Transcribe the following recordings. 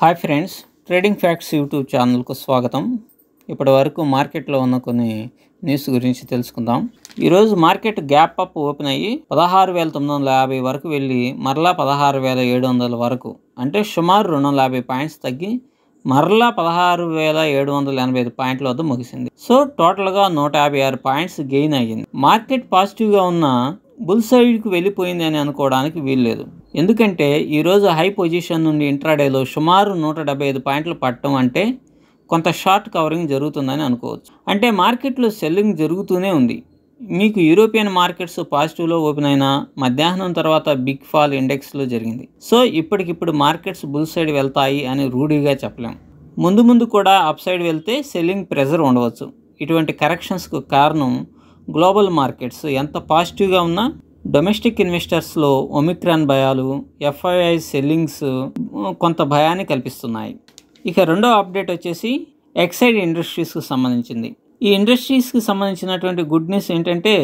hi friends trading facts YouTube ఛానల్కు స్వాగతం ఇప్పటి వరకు మార్కెట్లో ఉన్న కొన్ని న్యూస్ గురించి తెలుసుకుందాం ఈరోజు మార్కెట్ గ్యాప్ అప్ ఓపెన్ అయ్యి పదహారు వేల తొమ్మిది వందల యాభై వరకు వెళ్ళి మరలా పదహారు వేల ఏడు వందల వరకు అంటే సుమారు రెండు వందల యాభై పాయింట్స్ తగ్గి మరలా పదహారు వేల ఏడు వందల ఎనభై ఐదు పాయింట్ల వద్ద ముగిసింది సో టోటల్గా నూట యాభై ఆరు పాయింట్స్ గెయిన్ అయ్యింది మార్కెట్ పాజిటివ్గా ఉన్న బుల్ సైడ్కి వెళ్ళిపోయింది అని అనుకోవడానికి వీల్లేదు ఎందుకంటే ఈరోజు హై పొజిషన్ నుండి ఇంట్రాడేలో సుమారు నూట డెబ్బై ఐదు పాయింట్లు పట్టడం అంటే కొంత షార్ట్ కవరింగ్ జరుగుతుందని అనుకోవచ్చు అంటే మార్కెట్లో సెల్లింగ్ జరుగుతూనే ఉంది మీకు యూరోపియన్ మార్కెట్స్ పాజిటివ్లో ఓపెన్ అయిన మధ్యాహ్నం తర్వాత బిగ్ ఫాల్ ఇండెక్స్లో జరిగింది సో ఇప్పటికిప్పుడు మార్కెట్స్ బుల్ సైడ్ వెళ్తాయి అని రూఢీగా చెప్పలేం ముందు ముందు కూడా అప్ సైడ్ వెళ్తే సెల్లింగ్ ప్రెజర్ ఉండవచ్చు ఇటువంటి కరెక్షన్స్కు కారణం గ్లోబల్ మార్కెట్స్ ఎంత పాజిటివ్గా ఉన్నా డొమెస్టిక్ ఇన్వెస్టర్స్లో ఒమిక్రాన్ భయాలు ఎఫ్ఐఐ సెల్లింగ్స్ కొంత భయాన్ని కల్పిస్తున్నాయి ఇక రెండో అప్డేట్ వచ్చేసి ఎక్సైడ్ ఇండస్ట్రీస్కు సంబంధించింది ఈ ఇండస్ట్రీస్కి సంబంధించినటువంటి గుడ్ న్యూస్ ఏంటంటే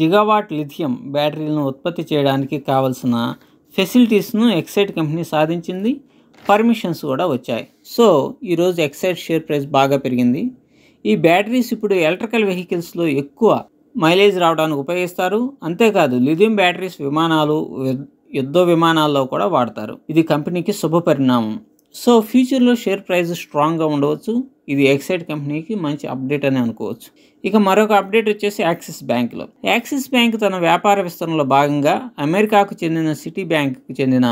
జిగావాట్ లిథియం బ్యాటరీలను ఉత్పత్తి చేయడానికి కావలసిన ఫెసిలిటీస్ను ఎక్సైడ్ కంపెనీ సాధించింది పర్మిషన్స్ కూడా వచ్చాయి సో ఈరోజు ఎక్సైడ్ షేర్ ప్రైస్ బాగా పెరిగింది ఈ బ్యాటరీస్ ఇప్పుడు ఎలక్ట్రికల్ వెహికల్స్లో ఎక్కువ మైలేజ్ రావడానికి ఉపయోగిస్తారు అంతేకాదు లిథియం బ్యాటరీస్ విమానాలు యుద్ధ విమానాల్లో కూడా వాడతారు ఇది కంపెనీకి శుభ పరిణామం సో ఫ్యూచర్లో షేర్ ప్రైస్ స్ట్రాంగ్గా ఉండవచ్చు ఇది ఎక్సైట్ కంపెనీకి మంచి అప్డేట్ అని అనుకోవచ్చు ఇక మరొక అప్డేట్ వచ్చేసి యాక్సిస్ బ్యాంక్లో యాక్సిస్ బ్యాంక్ తన వ్యాపార విస్తరణలో భాగంగా అమెరికాకు చెందిన సిటీ బ్యాంక్కు చెందిన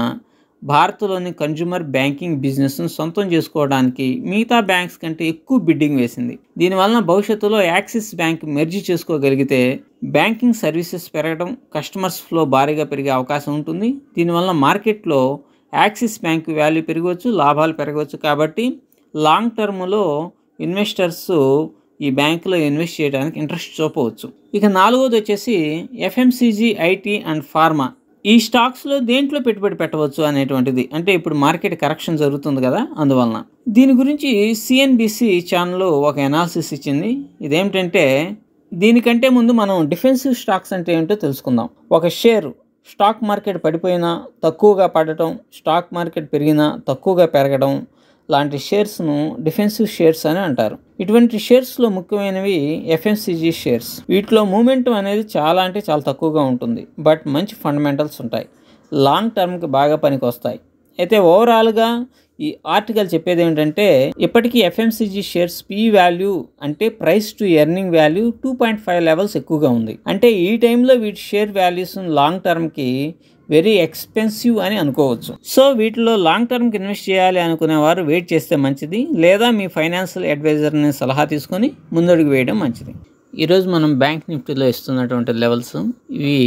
భారత్లోని కన్జ్యూమర్ బ్యాంకింగ్ బిజినెస్ను సొంతం చేసుకోవడానికి మిగతా బ్యాంక్స్ కంటే ఎక్కువ బిడ్డింగ్ వేసింది దీనివలన భవిష్యత్తులో యాక్సిస్ బ్యాంక్ మెర్జీ చేసుకోగలిగితే బ్యాంకింగ్ సర్వీసెస్ పెరగడం కస్టమర్స్ ఫ్లో భారీగా పెరిగే అవకాశం ఉంటుంది దీనివలన మార్కెట్లో యాక్సిస్ బ్యాంక్ వాల్యూ పెరగవచ్చు లాభాలు పెరగవచ్చు కాబట్టి లాంగ్ టర్మ్లో ఇన్వెస్టర్స్ ఈ బ్యాంకులో ఇన్వెస్ట్ చేయడానికి ఇంట్రెస్ట్ చూపవచ్చు ఇక నాలుగోది వచ్చేసి ఎఫ్ఎంసీజీ ఐటీ అండ్ ఫార్మా ఈ స్టాక్స్లో దేంట్లో పెట్టుబడి పెట్టవచ్చు అనేటువంటిది అంటే ఇప్పుడు మార్కెట్ కరెక్షన్ జరుగుతుంది కదా అందువలన దీని గురించి సిఎన్బిసి ఛానల్లో ఒక ఎనాలిసిస్ ఇచ్చింది ఇదేమిటంటే దీనికంటే ముందు మనం డిఫెన్సివ్ స్టాక్స్ అంటే ఏంటో తెలుసుకుందాం ఒక షేర్ స్టాక్ మార్కెట్ పడిపోయినా తక్కువగా పడటం స్టాక్ మార్కెట్ పెరిగినా తక్కువగా పెరగడం లాంటి షేర్స్ను డిఫెన్సివ్ షేర్స్ అని అంటారు ఇటువంటి షేర్స్లో ముఖ్యమైనవి ఎఫ్ఎంసీజీ షేర్స్ వీటిలో మూమెంట్ అనేది చాలా అంటే చాలా తక్కువగా ఉంటుంది బట్ మంచి ఫండమెంటల్స్ ఉంటాయి లాంగ్ టర్మ్కి బాగా పనికి వస్తాయి అయితే ఓవరాల్గా ఈ ఆర్టికల్ చెప్పేది ఏంటంటే ఇప్పటికీ ఎఫ్ఎంసీజీ షేర్స్ పీ వాల్యూ అంటే price to earning value two point five levels ఎక్కువగా ఉంది అంటే ఈ టైంలో వీటి షేర్ వాల్యూస్ లాంగ్ టర్మ్కి వెరీ ఎక్స్పెన్సివ్ అని అనుకోవచ్చు సో వీటిలో లాంగ్ టర్మ్కి ఇన్వెస్ట్ చేయాలి అనుకునే వారు వెయిట్ చేస్తే మంచిది లేదా మీ ఫైనాన్షియల్ అడ్వైజర్ని సలహా తీసుకొని ముందడుగు వేయడం మంచిది ఈరోజు మనం బ్యాంక్ నిఫ్టీలో ఇస్తున్నటువంటి లెవెల్స్ ఇవి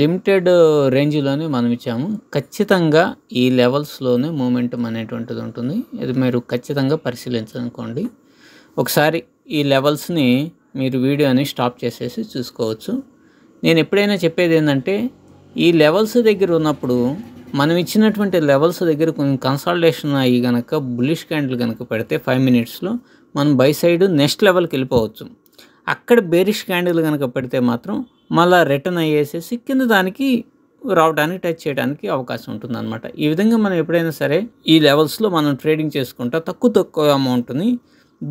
లిమిటెడ్ రేంజ్లోనే మనం ఇచ్చాము ఖచ్చితంగా ఈ లెవెల్స్లోనే మూమెంటం అనేటువంటిది ఉంటుంది ఇది మీరు ఖచ్చితంగా పరిశీలించనుకోండి ఒకసారి ఈ లెవెల్స్ని మీరు వీడియోని స్టాప్ చేసేసి చూసుకోవచ్చు నేను ఎప్పుడైనా చెప్పేది ఏంటంటే ఈ లెవెల్స్ దగ్గర ఉన్నప్పుడు మనం ఇచ్చినటువంటి లెవెల్స్ దగ్గర కొన్ని కన్సల్టేషన్ అయ్యి కనుక బుల్లిష్ క్యాండిల్ కనుక పెడితే ఫైవ్ మినిట్స్లో మనం బై సైడ్ నెక్స్ట్ లెవెల్కి వెళ్ళిపోవచ్చు అక్కడ బేరిష్ క్యాండిల్ కనుక పెడితే మాత్రం మళ్ళీ రిటర్న్ అయ్యేసేసి కింద దానికి రావడానికి టచ్ చేయడానికి అవకాశం ఉంటుంది అనమాట ఈ విధంగా మనం ఎప్పుడైనా సరే ఈ లెవెల్స్లో మనం ట్రేడింగ్ చేసుకుంటా తక్కువ తక్కువ అమౌంట్ని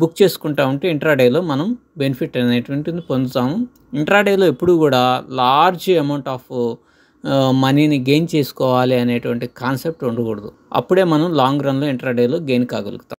బుక్ చేసుకుంటా ఉంటే ఇంట్రాడేలో మనం బెనిఫిట్ అనేటువంటిది పొందుతాము ఇంట్రాడేలో ఎప్పుడు కూడా లార్జ్ అమౌంట్ ఆఫ్ మనీని గెయిన్ చేసుకోవాలి అనేటువంటి కాన్సెప్ట్ ఉండకూడదు అప్పుడే మనం లాంగ్ రన్లో ఇంట్రాడేలో గెయిన్ కాగలుగుతాం